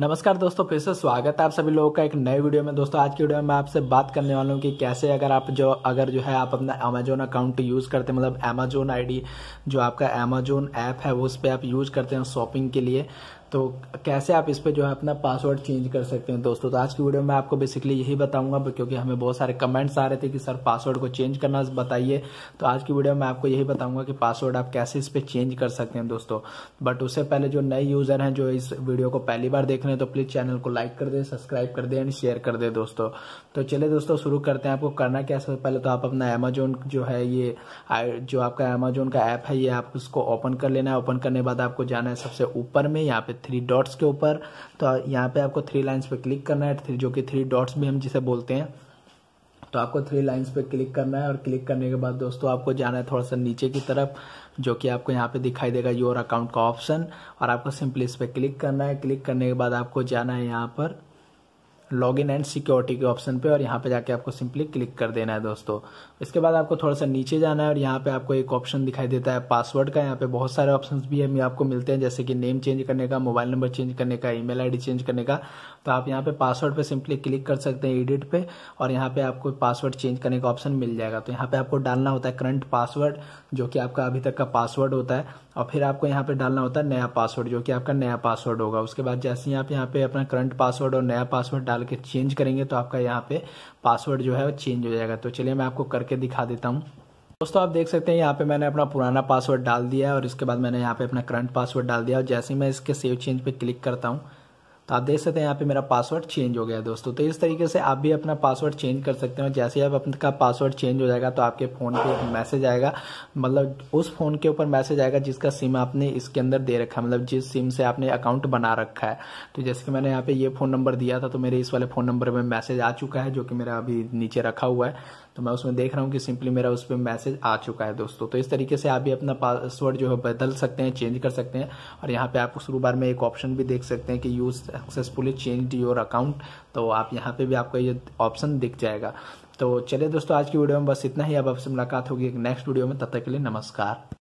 नमस्कार दोस्तों फिर से स्वागत है आप सभी लोगों का एक नए वीडियो में दोस्तों आज की वीडियो में मैं आपसे बात करने वाला हूँ कि कैसे अगर आप जो अगर जो है आप अपना अमेजोन अकाउंट यूज़ करते हैं मतलब अमेजोन आईडी जो आपका अमेजोन ऐप है उस पर आप यूज़ करते हैं शॉपिंग के लिए तो कैसे आप इस पर जो है अपना पासवर्ड चेंज कर सकते हैं दोस्तों तो आज की वीडियो में आपको बेसिकली यही बताऊंगा क्योंकि हमें बहुत सारे कमेंट्स आ रहे थे कि सर पासवर्ड को चेंज करना बताइए तो आज की वीडियो में आपको यही बताऊंगा कि पासवर्ड आप कैसे इस पर चेंज कर सकते हैं दोस्तों बट उससे पहले जो नए यूज़र हैं जो इस वीडियो को पहली बार देख रहे हैं तो प्लीज़ चैनल को लाइक कर दें सब्सक्राइब कर दें एंड शेयर कर दें दोस्तों तो चले दोस्तों शुरू करते हैं आपको करना क्या सबसे पहले तो आप अपना अमेजोन जो है ये जो आपका अमेजोन का ऐप है ये आप उसको ओपन कर लेना है ओपन करने के बाद आपको जाना है सबसे ऊपर में यहाँ पे थ्री डॉट्स के ऊपर तो यहाँ पे आपको थ्री लाइंस पे क्लिक करना है थ्री जो कि थ्री डॉट्स भी हम जिसे बोलते हैं तो आपको थ्री लाइंस पे क्लिक करना है और क्लिक करने के बाद दोस्तों आपको जाना है थोड़ा सा नीचे की तरफ जो कि आपको यहाँ पे दिखाई देगा योर अकाउंट का ऑप्शन और आपको सिंपली इस पर क्लिक करना है क्लिक करने के बाद आपको जाना है यहाँ पर लॉगिन एंड सिक्योरिटी के ऑप्शन पे और यहाँ पे जाके आपको सिंपली क्लिक कर देना है दोस्तों इसके बाद आपको थोड़ा सा नीचे जाना है और यहाँ पे आपको एक ऑप्शन दिखाई देता है पासवर्ड का यहाँ पे बहुत सारे ऑप्शन भी हम आपको मिलते हैं जैसे कि नेम चेंज करने का मोबाइल नंबर चेंज करने का ईमेल आईडी चेंज करने का तो आप यहाँ पे पासवर्ड पे सिंपली क्लिक कर सकते हैं एडिट पे और यहाँ पे आपको पासवर्ड चेंज करने का ऑप्शन मिल जाएगा तो यहाँ पे आपको डालना होता है करंट पासवर्ड जो कि आपका अभी तक का पासवर्ड होता है और फिर आपको यहाँ पे डालना होता है नया पासवर्ड जो कि आपका नया पासवर्ड होगा उसके बाद जैसे ही आप यहाँ पे अपना करंट पासवर्ड और नया पासवर्ड डाल डाल के चेंज करेंगे तो आपका यहाँ पे पासवर्ड जो है वो चेंज हो जाएगा तो चलिए मैं आपको करके दिखा देता हूँ दोस्तों आप देख सकते हैं यहाँ पे मैंने अपना पुराना पासवर्ड डाल दिया है और इसके बाद मैंने यहाँ पे अपना करंट पासवर्ड डाल दिया और जैसे ही मैं इसके सेव चेंज पे क्लिक करता हूँ तो आप देख सकते हैं यहाँ पे मेरा पासवर्ड चेंज हो गया है दोस्तों तो इस तरीके से आप भी अपना पासवर्ड चेंज कर सकते हैं जैसे ही आप अपना पासवर्ड चेंज हो जाएगा तो आपके फ़ोन पे मैसेज आएगा मतलब उस फ़ोन के ऊपर मैसेज आएगा जिसका सिम आपने इसके अंदर दे रखा है मतलब जिस सिम से आपने अकाउंट बना रखा है तो जैसे कि मैंने यहाँ पे ये फ़ोन नंबर दिया था तो मेरे इस वाले फ़ोन नंबर में मैसेज आ चुका है जो कि मेरा अभी नीचे रखा हुआ है तो मैं उसमें देख रहा हूँ कि सिंपली मेरा उस पर मैसेज आ चुका है दोस्तों तो इस तरीके से आप भी अपना पासवर्ड जो है बदल सकते हैं चेंज कर सकते हैं और यहाँ पे आप शुरू बार में एक ऑप्शन भी देख सकते हैं कि use successfully change your account तो आप यहाँ पे भी आपका ये ऑप्शन दिख जाएगा तो चलिए दोस्तों आज की वीडियो में बस इतना ही अब आपसे मुलाकात होगी एक नेक्स्ट वीडियो में तब तक के लिए नमस्कार